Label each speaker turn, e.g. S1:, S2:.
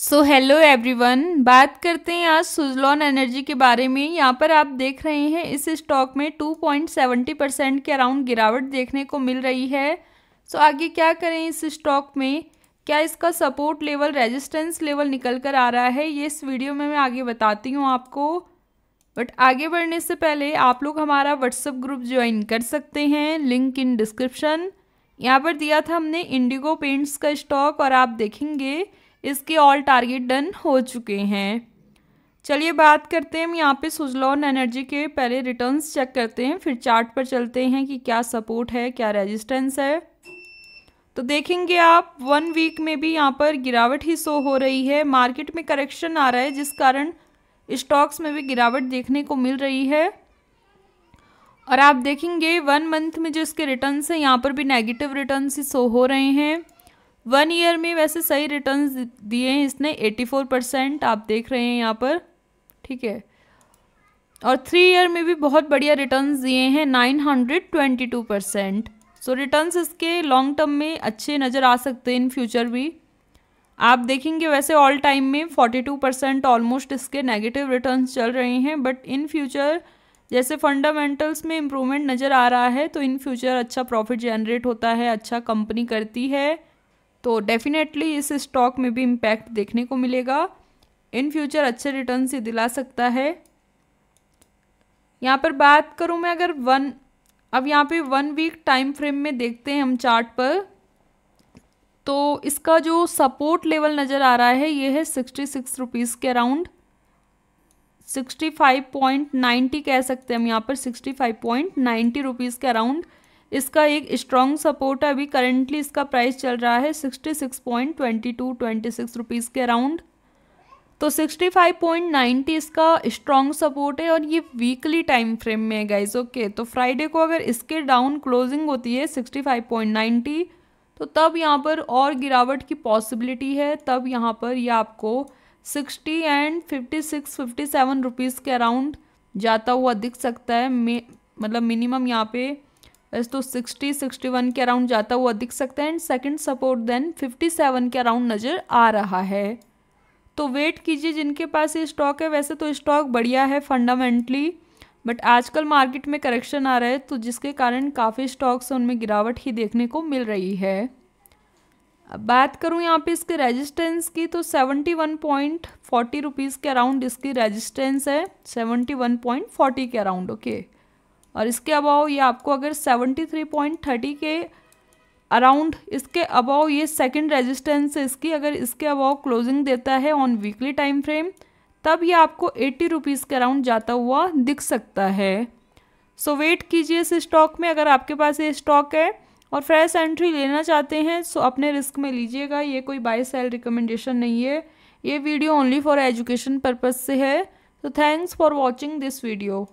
S1: So hello everyone बात करते हैं आज सुजलॉन एनर्जी के बारे में यहाँ पर आप देख रहे हैं इस स्टॉक में 2.70 परसेंट के अराउंड गिरावट देखने को मिल रही है सो so, आगे क्या करें इस स्टॉक में क्या इसका सपोर्ट लेवल रेजिस्टेंस लेवल निकल कर आ रहा है ये इस वीडियो में मैं आगे बताती हूँ आपको बट आगे बढ़ने से पहले आप लोग हमारा व्हाट्सअप ग्रुप ज्वाइन कर सकते हैं लिंक इन डिस्क्रिप्शन यहाँ पर दिया था हमने इंडिगो पेंट्स का स्टॉक और आप देखेंगे इसके ऑल टारगेट डन हो चुके हैं चलिए बात करते हैं हम यहाँ पे सुजलॉन एनर्जी के पहले रिटर्न्स चेक करते हैं फिर चार्ट पर चलते हैं कि क्या सपोर्ट है क्या रेजिस्टेंस है तो देखेंगे आप वन वीक में भी यहाँ पर गिरावट ही शो हो रही है मार्केट में करेक्शन आ रहा है जिस कारण स्टॉक्स में भी गिरावट देखने को मिल रही है और आप देखेंगे वन मंथ में जो इसके रिटर्न्स हैं यहाँ पर भी नेगेटिव रिटर्न्स ही शो हो रहे हैं वन ईयर में वैसे सही रिटर्न दिए हैं इसने एटी फोर परसेंट आप देख रहे हैं यहाँ पर ठीक है और थ्री ईयर में भी बहुत बढ़िया रिटर्न दिए हैं nine hundred twenty two percent so return इसके लॉन्ग टर्म में अच्छे नज़र आ सकते हैं इन फ्यूचर भी आप देखेंगे वैसे ऑल टाइम में फोर्टी टू परसेंट ऑलमोस्ट इसके नेगेटिव रिटर्न चल रहे हैं बट इन फ्यूचर जैसे फंडामेंटल्स में इम्प्रूवमेंट नज़र आ रहा है तो इन फ्यूचर अच्छा प्रॉफिट जनरेट होता है अच्छा कंपनी करती है तो डेफिनेटली इस स्टॉक में भी इम्पैक्ट देखने को मिलेगा इन फ्यूचर अच्छे रिटर्न से दिला सकता है यहाँ पर बात करूँ मैं अगर वन अब यहाँ पे वन वीक टाइम फ्रेम में देखते हैं हम चार्ट पर तो इसका जो सपोर्ट लेवल नज़र आ रहा है ये है सिक्सटी सिक्स रुपीज़ के around sixty five point ninety कह सकते हैं हम यहाँ पर sixty five point ninety rupees के अराउंड इसका एक स्ट्रॉन्ग सपोर्ट है अभी करेंटली इसका प्राइस चल रहा है sixty six point twenty two twenty six rupees के अराउंड तो 65.90 इसका स्ट्रॉन्ग सपोर्ट है और ये वीकली टाइम फ्रेम में है गाइज ओके तो फ्राइडे को अगर इसके डाउन क्लोजिंग होती है 65.90 तो तब यहाँ पर और गिरावट की पॉसिबिलिटी है तब यहाँ पर ये यह आपको 60 एंड 56 57 रुपीस के अराउंड जाता हुआ दिख सकता है मे मतलब मिनिमम यहाँ पे तो 60 61 के अराउंड जाता हुआ दिख सकता है एंड सेकंड सपोर्ट देन 57 के अराउंड नज़र आ रहा है तो वेट कीजिए जिनके पास ये स्टॉक है वैसे तो स्टॉक बढ़िया है फंडामेंटली बट आजकल मार्केट में करेक्शन आ रहा है तो जिसके कारण काफ़ी स्टॉक्स उनमें गिरावट ही देखने को मिल रही है अब बात करूँ यहाँ पे इसके रेजिस्टेंस की तो seventy one point forty rupees के अराउंड इसकी रेजिस्टेंस है सेवेंटी वन पॉइंट फोर्टी के अराउंड ओके okay. और इसके अबाव ये आपको अगर 73.30 के अराउंड इसके अबाव ये सेकंड रेजिस्टेंस है इसकी अगर इसके अबाव क्लोजिंग देता है ऑन वीकली टाइम फ्रेम तब ये आपको एट्टी रुपीज़ के अराउंड जाता हुआ दिख सकता है सो वेट कीजिए इस स्टॉक में अगर आपके पास ये स्टॉक है और फ्रेश एंट्री लेना चाहते हैं सो अपने रिस्क में लीजिएगा ये कोई बाय सेल रिकमेंडेशन नहीं है ये video only for education purpose से है तो thanks for watching this video